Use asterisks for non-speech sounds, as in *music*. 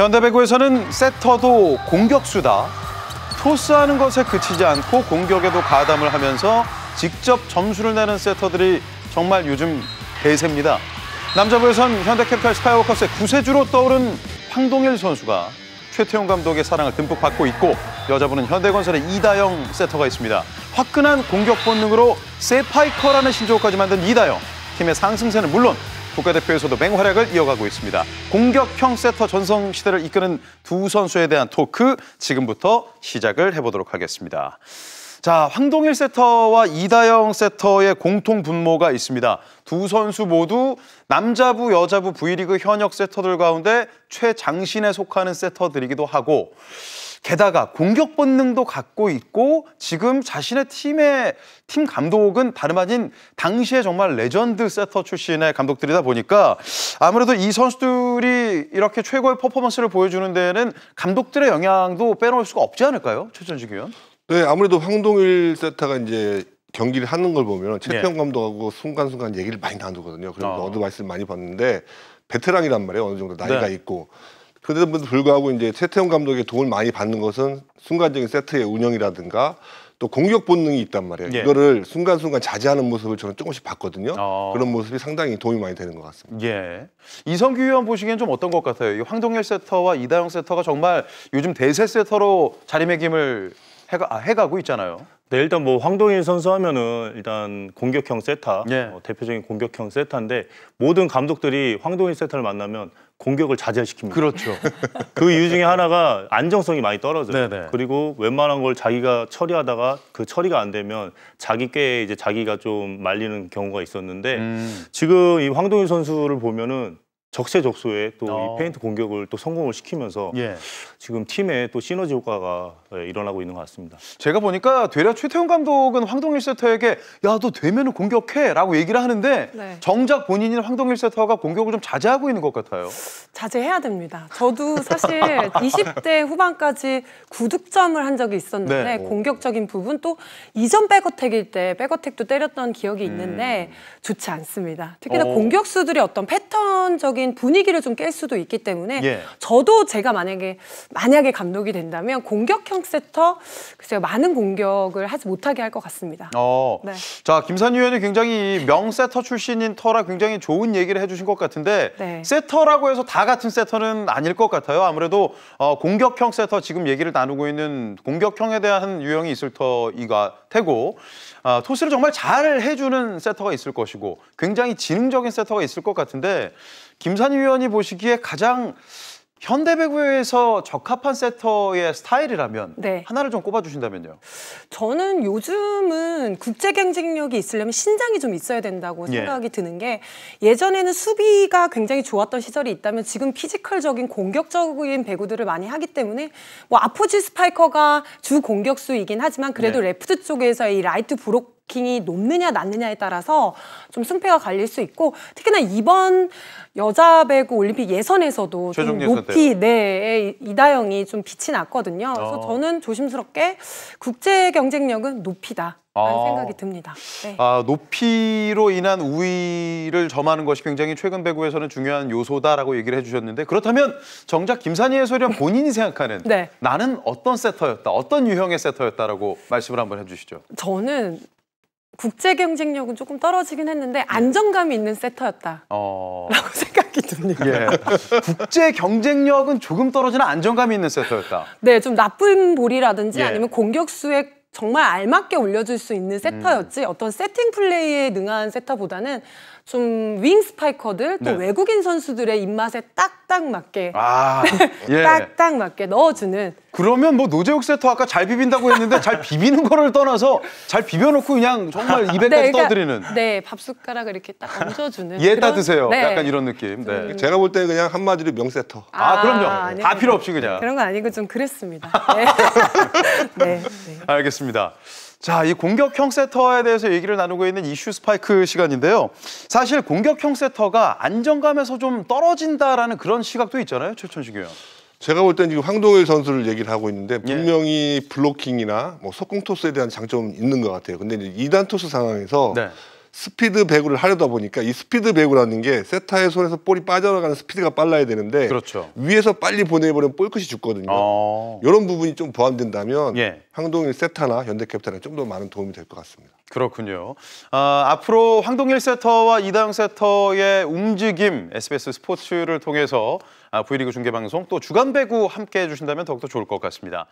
현대배구에서는 세터도 공격수다. 토스하는 것에 그치지 않고 공격에도 가담을 하면서 직접 점수를 내는 세터들이 정말 요즘 대세입니다. 남자부에선 현대캐피탈 스카이워커스의 구세주로 떠오른 황동일 선수가 최태용 감독의 사랑을 듬뿍 받고 있고 여자부는 현대건설의 이다영 세터가 있습니다. 화끈한 공격 본능으로 세파이커라는 신조어까지 만든 이다영. 팀의 상승세는 물론 국가대표에서도 맹활약을 이어가고 있습니다. 공격형 세터 전성시대를 이끄는 두 선수에 대한 토크 지금부터 시작을 해보도록 하겠습니다. 자, 황동일 세터와 이다영 세터의 공통 분모가 있습니다. 두 선수 모두 남자부, 여자부 V리그 현역 세터들 가운데 최장신에 속하는 세터들이기도 하고 게다가 공격 본능도 갖고 있고 지금 자신의 팀의 팀 감독은 다름 아닌 당시에 정말 레전드 세터 출신의 감독들이다 보니까 아무래도 이 선수들이 이렇게 최고의 퍼포먼스를 보여주는 데는 감독들의 영향도 빼놓을 수가 없지 않을까요? 최전식 위원. 네, 아무래도 황동일 세터가 이제 경기를 하는 걸 보면 네. 최평 예. 감독하고 순간순간 얘기를 많이 나누거든요. 그래서 어. 아. 어드바이스를 많이 받는데 베테랑이란 말이에요. 어느 정도 나이가 네. 있고 그런데도 불구하고 이제 최태원 감독의 도움을 많이 받는 것은 순간적인 세트의 운영이라든가 또 공격 본능이 있단 말이에요. 예. 이거를 순간순간 자제하는 모습을 저는 조금씩 봤거든요. 어. 그런 모습이 상당히 도움이 많이 되는 것 같습니다. 예. 이성규 의원 보시기엔 좀 어떤 것 같아요? 이 황동열 세터와 이다영 세터가 정말 요즘 대세 세터로 자리매김을 해가, 아, 해가고 있잖아요. 네, 일단 뭐 황동일 선수 하면은 일단 공격형 세타, 예. 어, 대표적인 공격형 세타인데 모든 감독들이 황동일 세타를 만나면 공격을 자제시킵니다. 그렇죠. *laughs* 그 이유 중에 하나가 안정성이 많이 떨어져요. 네네. 네. 그리고 웬만한 걸 자기가 처리하다가 그 처리가 안 되면 자기 꽤 이제 자기가 좀 말리는 경우가 있었는데 음. 지금 이 황동일 선수를 보면은 적세적소에 또 어. 페인트 공격을 또 성공을 시키면서 예. 지금 팀의또 시너지 효과가 예, 일어나고 있는 것 같습니다. 제가 보니까 되려 최태훈 감독은 황동일 세터에게 야 너 되면 은 공격해라고 얘기를 하는데 네. 정작 본인인 황동일 세터가 공격을 좀 자제하고 있는 것 같아요. 자제해야 됩니다. 저도 사실 20대 *laughs* 후반까지 구득점을 한 적이 있었는데 네. 공격적인 부분 또 이전 백어택일 때 백어택도 때렸던 기억이 음. 있는데 음. 좋지 않습니다. 특히나 어. 공격수들이 어떤 패턴적인 전반적인 분위기를 좀 깰 수도 있기 때문에 예. 저도 제가 만약에 만약에 감독이 된다면 공격형 세터 글쎄요 많은 공격을 하지 못하게 할 것 같습니다. 어, 네. 자김산위원이 굉장히 명 세터 출신인 터라 굉장히 좋은 얘기를 해주신 것 같은데 네. 세터라고 해서 다 같은 세터는 아닐 것 같아요. 아무래도 어, 공격형 세터 지금 얘기를 나누고 있는 공격형에 대한 유형이 있을 터이가 되고 어, 토스를 정말 잘 해주는 세터가 있을 것이고 굉장히 지능적인 세터가 있을 것 같은데 김산희 위원이 보시기에 가장 현대배구에서 적합한 세터의 스타일이라면 네. 하나를 좀 꼽아주신다면요? 저는 요즘은 국제 경쟁력이 있으려면 신장이 좀 있어야 된다고 예. 생각이 드는 게 예전에는 수비가 굉장히 좋았던 시절이 있다면 지금 피지컬적인 공격적인 배구들을 많이 하기 때문에 뭐 아포지 스파이커가 주 공격수이긴 하지만 그래도 예. 레프트 쪽에서의 이 라이트 브록 랭킹이 높느냐 낮느냐에 따라서 좀 승패가 갈릴 수 있고 특히나 이번 여자 배구 올림픽 예선에서도 좀 높이 네 이다영이 좀 빛이 났거든요. 그래서 어. 저는 조심스럽게 국제 경쟁력은 높이다. 라는 아. 생각이 듭니다. 네. 아, 높이로 인한 우위를 점하는 것이 굉장히 최근 배구에서는 중요한 요소다라고 얘기를 해주셨는데 그렇다면 정작 김산희 해설위원 본인이 생각하는 네. 나는 어떤 세터였다, 어떤 유형의 세터였다라고 말씀을 한번 해주시죠. 저는 국제 경쟁력은 조금 떨어지긴 했는데 안정감이 있는 세터였다라고 어... *laughs* 생각이 듭니다. 예. 국제 경쟁력은 조금 떨어지는 안정감이 있는 세터였다. 네, 좀 나쁜 볼이라든지 예. 아니면 공격수의 정말 알맞게 올려줄 수 있는 세터였지 음. 어떤 세팅 플레이에 능한 세터보다는 좀 윙 스파이커들 또 네. 외국인 선수들의 입맛에 딱딱 맞게 아, *laughs* 예. 딱딱 맞게 넣어주는 그러면 뭐 노재욱 세터 아까 잘 비빈다고 했는데 잘 비비는 거를 떠나서 잘 비벼놓고 그냥 정말 입에까지 네, 그러니까, 떠드리는. 네, 밥숟가락을 이렇게 딱 얹어주는. 예, 그 따드세요. 네. 약간 이런 느낌. 네. 음. 제가 볼 때 그냥 한마디로 명세터. 아, 아 그럼요. 아니요. 다 필요 없이 그냥. 그런 거 아니고 좀 그랬습니다. *laughs* 네. 네. 네. 알겠습니다. 자, 이 공격형 세터에 대해서 얘기를 나누고 있는 이슈 스파이크 시간인데요. 사실 공격형 세터가 안정감에서 좀 떨어진다라는 그런 시각도 있잖아요, 최천식 의원. 제가 볼 때는 지금 황동일 선수를 얘기를 하고 있는데 예. 분명히 블로킹이나 뭐 속공 토스에 대한 장점은 있는 것 같아요. 근데 이제 2단 토스 상황에서 네. 스피드 배구를 하려다 보니까 이 스피드 배구라는 게 세타의 손에서 볼이 빠져나가는 스피드가 빨라야 되는데 그렇죠. 위에서 빨리 보내버리면 볼끝이 죽거든요. 어... 이런 부분이 좀 보완된다면 예. 황동일 세타나 현대캐피탈에 좀더 많은 도움이 될 것 같습니다. 그렇군요. 어, 앞으로 황동일 세터와 이다영 세터의 움직임 SBS 스포츠를 통해서 아, V리그 중계방송 또 주간 배구 함께해 주신다면 더욱더 좋을 것 같습니다.